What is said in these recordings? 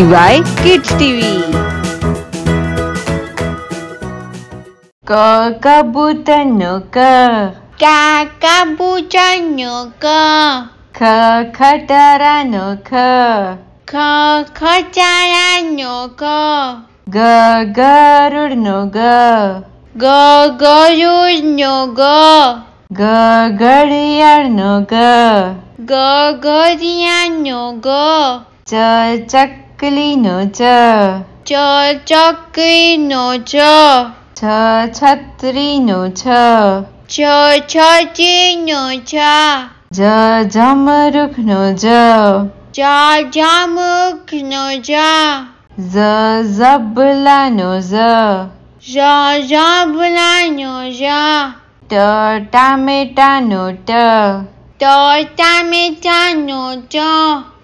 DY Kids TV. Kakabutanaka. Kakabutanaka. Kakataranaka. Kakataranaka. Gagarurnoga. Gagarurnoga. Gagariyarnoga. Gagariyarnoga. Chachak चकली च च चकली च छ छत्री छ छ छची छ ज जमरुख ज ज जामुख ज ज जबला ज ज जबला ज ट टामेटा ट ट टामेटा ट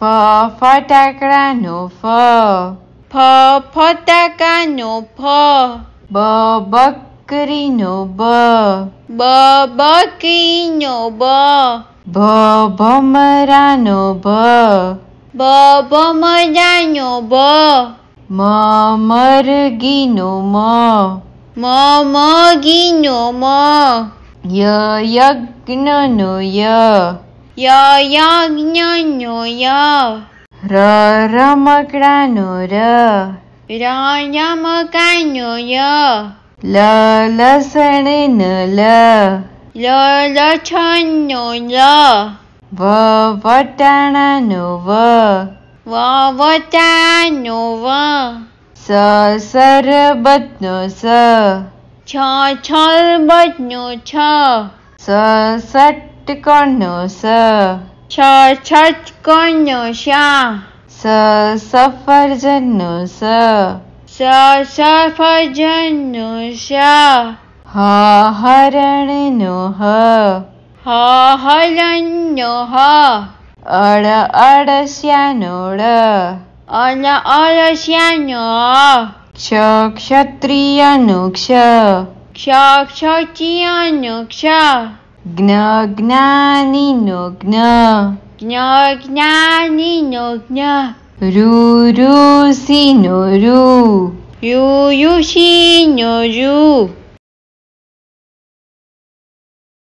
ફ ફટાકડાનો ફ ફ ફટાકાનો ફ બ બકરીનો બ બ બકરીનો બ ભ ભમરાનો ભ બ ભમરાનો બ મ મરગીનો મ મ મગીનો મ ય યજ્ઞનો ય याज्ञो या रमक्रानो र रामकानो य ल लसणे न ल लो ल वटाणानो वटानो व स सर स छ छ बज्ञो छ स सट कु सनुषा स सफर्जनुष जनुष हरण अड़ अडसोड अन अडश्यनो क्ष क्षत्रियनुक्षियनुक्ष Gna gnanino gna. Gna gnanino gna. Ru ru sino ru. Yu yu sino ru.